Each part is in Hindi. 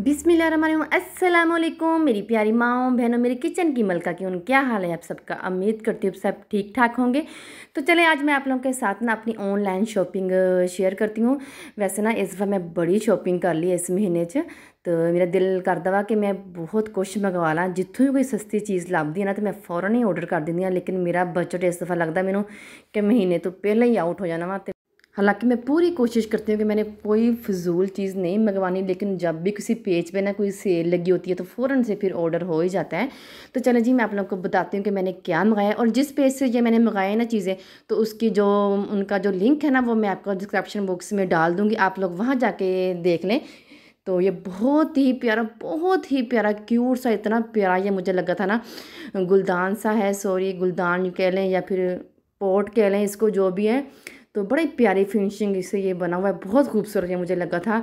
वालेकुम मेरी प्यारी माओ बहनों मेरे किचन की मलका की उन क्या हाल है आप सबका उम्मीद करती हूँ सब ठीक ठाक होंगे तो चले आज मैं आप लोगों के साथ ना अपनी ऑनलाइन शॉपिंग शेयर करती हूँ वैसे ना इस बार मैं बड़ी शॉपिंग कर ली इस महीने च तो मेरा दिल करता वा कि मैं बहुत कुछ मंगवा ला जितों भी कोई सस्ती चीज़ ਲੱਭਦੀ ਹੈ ना तो मैं ਫੌਰਨ ही ऑर्डर कर ਦਿੰਦੀ ਹਾਂ ਲੇਕਿਨ ਮੇਰਾ ਬਜਟ ਇਸ ਦਫਾ ਲੱਗਦਾ ਮੈਨੂੰ ਕਿ ਮਹੀਨੇ ਤੋਂ ਪਹਿਲਾਂ ਹੀ ਆਊਟ ਹੋ ਜਾਣਾ ਵਾ हालांकि मैं पूरी कोशिश करती हूँ कि मैंने कोई फजूल चीज़ नहीं मंगवानी लेकिन जब भी किसी पेज पे ना कोई सेल लगी होती है तो फ़ौरन से फिर ऑर्डर हो ही जाता है तो चलो जी मैं आप लोगों को बताती हूँ कि मैंने क्या मंगाया और जिस पेज से ये मैंने मंगाया ना चीज़ें तो उसकी जो उनका जो लिंक है ना वो मैं आपको डिस्क्रिप्शन बॉक्स में डाल दूँगी आप लोग वहाँ जाके देख लें तो ये बहुत ही प्यारा बहुत ही प्यारा क्यूट सा इतना प्यारा ये मुझे लगा था ना गुलदान सा है सॉरी गुलदान कह लें या फिर पोट कह लें इसको जो भी है तो बड़े प्यारी फिनिशिंग इससे ये बना हुआ है बहुत खूबसूरत है मुझे लगा था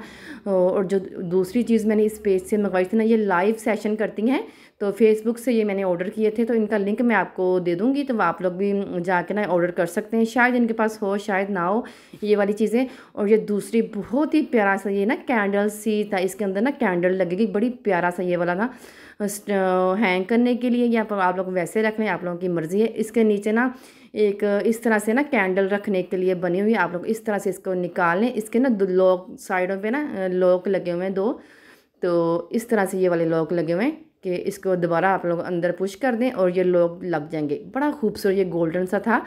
और जो दूसरी चीज़ मैंने इस पेज से मंगवाई थी ना ये लाइव सेशन करती हैं तो फेसबुक से ये मैंने ऑर्डर किए थे तो इनका लिंक मैं आपको दे दूँगी तो आप लोग भी जाके ना ऑर्डर कर सकते हैं शायद इनके पास हो शायद ना हो ये वाली चीज़ें और ये दूसरी बहुत ही प्यारा सा ये ना कैंडल सी था इसके अंदर ना कैंडल लगेगी बड़ी प्यारा सा ये वाला ना हैंग करने के लिए या आप लोग वैसे रख लें आप लोगों की मर्ज़ी है इसके नीचे ना एक इस तरह से ना कैंडल रखने के लिए बनी हुई है आप लोग इस तरह से इसको निकाल लें इसके ना लॉक साइडों पे ना लॉक लगे हुए हैं दो तो इस तरह से ये वाले लॉक लगे हुए हैं कि इसको दोबारा आप लोग अंदर पुश कर दें और ये लोग लग जाएंगे बड़ा खूबसूरत ये गोल्डन सा था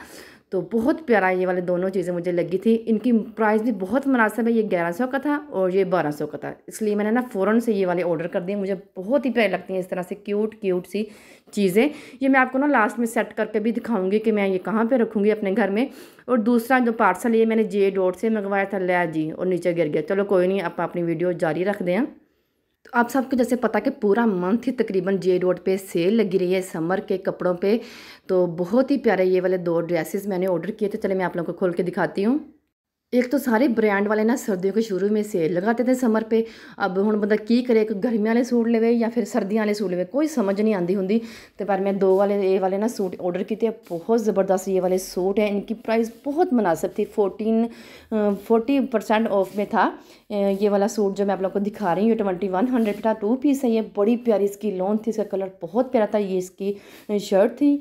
तो बहुत प्यारा ये वाले दोनों चीज़ें मुझे लगी थी इनकी प्राइस भी बहुत मुनासिब है ये ग्यारह सौ का था और ये बारह सौ का था इसलिए मैंने ना फ़ौरन से ये वाले ऑर्डर कर दिए मुझे बहुत ही प्यारे लगती हैं इस तरह से क्यूट क्यूट सी चीज़ें ये मैं आपको ना लास्ट में सेट करके भी दिखाऊंगी कि मैं ये कहाँ पर रखूँगी अपने घर में और दूसरा जो पार्सल ये मैंने जे डॉट से मंगवाया था लै जी और नीचे गिर गया चलो कोई नहीं आप अपनी वीडियो जारी रख दें हाँ। तो आप सबको जैसे पता कि पूरा मंथ ही तकरीबन जे रोड पे सेल लगी रही है समर के कपड़ों पे तो बहुत ही प्यारे ये वाले दो ड्रेसेस मैंने ऑर्डर किए थे चले मैं आप लोगों को खोल के दिखाती हूँ एक तो सारे ब्रांड वाले ना सर्दियों के शुरू में सेल लगाते थे समर पे अब हूँ बंदा की करे एक गर्मी वाले सूट लेवे या फिर सर्दियों वाले सूट ਲਵੇ कोई समझ नहीं आती होंगी तो पर मैं दो वाले ये वाले ना सूट ऑर्डर किए बहुत ज़बरदस्त ये वाले सूट हैं इनकी प्राइस बहुत मुनासिब थी फोर्टीन फोर्टी परसेंट ऑफ में था ये वाला सूट जो मैं आप लोग को दिखा रही हूँ ट्वेंटी वन हंड्रेड का टू पीस है ये बड़ी प्यारी इसकी लॉन्ग थी इसका कलर बहुत प्यारा था ये इसकी शर्ट थी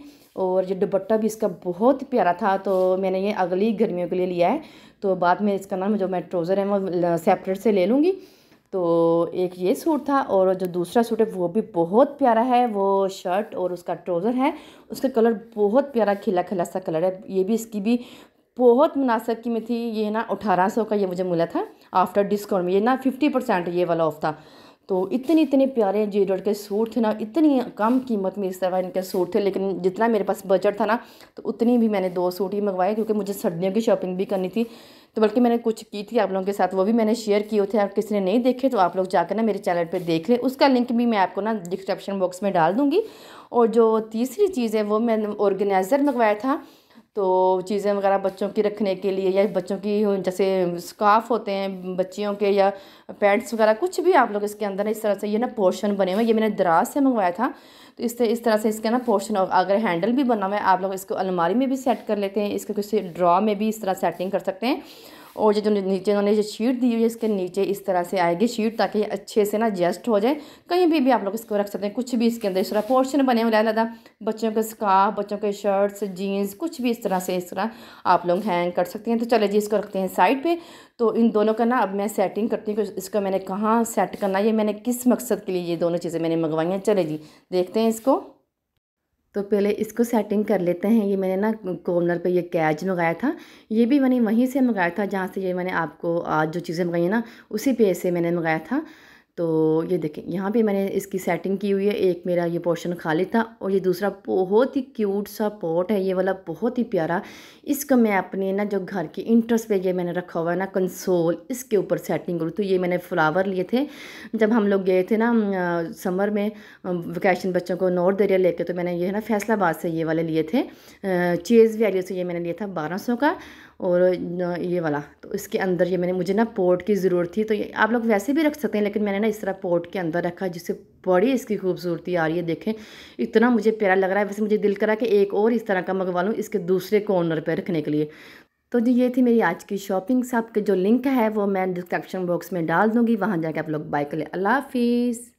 और ये दुपट्टा भी इसका बहुत प्यारा था तो मैंने ये अगली गर्मियों के लिए लिया है तो बाद में इसका नाम जो मैं ट्रोज़र है वो सेपरेट से ले लूँगी तो एक ये सूट था और जो दूसरा सूट है वो भी बहुत प्यारा है वो शर्ट और उसका ट्रोज़र है उसका कलर बहुत प्यारा खिला खिला सा कलर है ये भी इसकी भी बहुत मुनासिब की में थी ये ना अठारह सौ का ये मुझे मिला था आफ्टर डिस्काउंट में ये ना फिफ्टी परसेंट ये वाला ऑफ था तो इतने इतने प्यारे जे डॉट के सूट थे ना इतनी कम कीमत में इस तरह इनके सूट थे लेकिन जितना मेरे पास बजट था ना तो उतनी भी मैंने दो सूट ही मंगवाए क्योंकि मुझे सर्दियों की शॉपिंग भी करनी थी तो बल्कि मैंने कुछ की थी आप लोगों के साथ वो भी मैंने शेयर किए थे और किसी ने नहीं देखे तो आप लोग जाकर ना मेरे चैनल पर देख लें उसका लिंक भी मैं आपको ना डिस्क्रिप्शन बॉक्स में डाल दूँगी और जो तीसरी चीज़ है वो मैंने ऑर्गेनाइज़र मंगवाया था तो चीज़ें वगैरह बच्चों की रखने के लिए या बच्चों की जैसे स्काफ होते हैं बच्चियों के या पैड्स वगैरह कुछ भी आप लोग इसके अंदर इस तरह से ये ना पोर्शन बने हुए ये मैंने दराज से मंगवाया था तो इससे इस तरह से इसका ना पोर्शन अगर हैंडल भी बना हुआ है आप लोग इसको अलमारी में भी सेट कर लेते हैं इसको किसी ड्रॉ में भी इस तरह सेटिंग कर सकते हैं और जो नीचे उन्होंने जो शीट दी हुई है इसके नीचे इस तरह से आएगी शीट ताकि अच्छे से ना एडजस्ट हो जाए कहीं भी भी आप लोग इसको रख सकते हैं कुछ भी इसके अंदर इस तरह पोर्शन बने हुए अलग बच्चों के स्काफ बच्चों के शर्ट्स जीन्स कुछ भी इस तरह से इस तरह आप लोग हैंग कर सकते हैं तो चले जी इसको रखते हैं साइड पर तो इन दोनों का ना अब मैं सेटिंग करती हूँ कि इसको मैंने कहाँ सेट करना है मैंने किस मकसद के लिए ये दोनों चीज़ें मैंने मंगवाई हैं चले जी देखते हैं इसको तो पहले इसको सेटिंग कर लेते हैं ये मैंने ना कॉर्नर पे ये कैच मंगाया था ये भी मैंने वहीं से मंगाया था जहाँ से ये मैंने आपको आज जो चीज़ें मंगाई हैं ना उसी पे से मैंने मंगाया था तो ये देखें यहाँ भी मैंने इसकी सेटिंग की हुई है एक मेरा ये पोर्शन खाली था और ये दूसरा बहुत ही क्यूट सा पॉट है ये वाला बहुत ही प्यारा इसका मैं अपने ना जो घर के इंटरेस्ट पे ये मैंने रखा हुआ है ना कंसोल इसके ऊपर सेटिंग करूँ तो ये मैंने फ्लावर लिए थे जब हम लोग गए थे ना समर में वैकेशन बच्चों को नॉर्थ एरिया लेके तो मैंने ये है ना फैसलाबाद से ये वाले लिए थे चेज़ वैल्यू से ये मैंने लिया था बारह का और ये वाला तो इसके अंदर ये मैंने मुझे ना पोर्ट की ज़रूरत थी तो ये आप लोग वैसे भी रख सकते हैं लेकिन मैंने ना इस तरह पोर्ट के अंदर रखा जिससे बड़ी इसकी खूबसूरती आ रही है देखें इतना मुझे प्यारा लग रहा है वैसे मुझे दिल करा कि एक और इस तरह का मंगवा लूँ इसके दूसरे कॉर्नर पर रखने के लिए तो जी ये थी मेरी आज की शॉपिंग से आपके जो लिंक है वो मैं डिस्क्रिप्शन बॉक्स में डाल दूँगी वहाँ जाके आप लोग बाय कर लें अल्लाह हाफिज़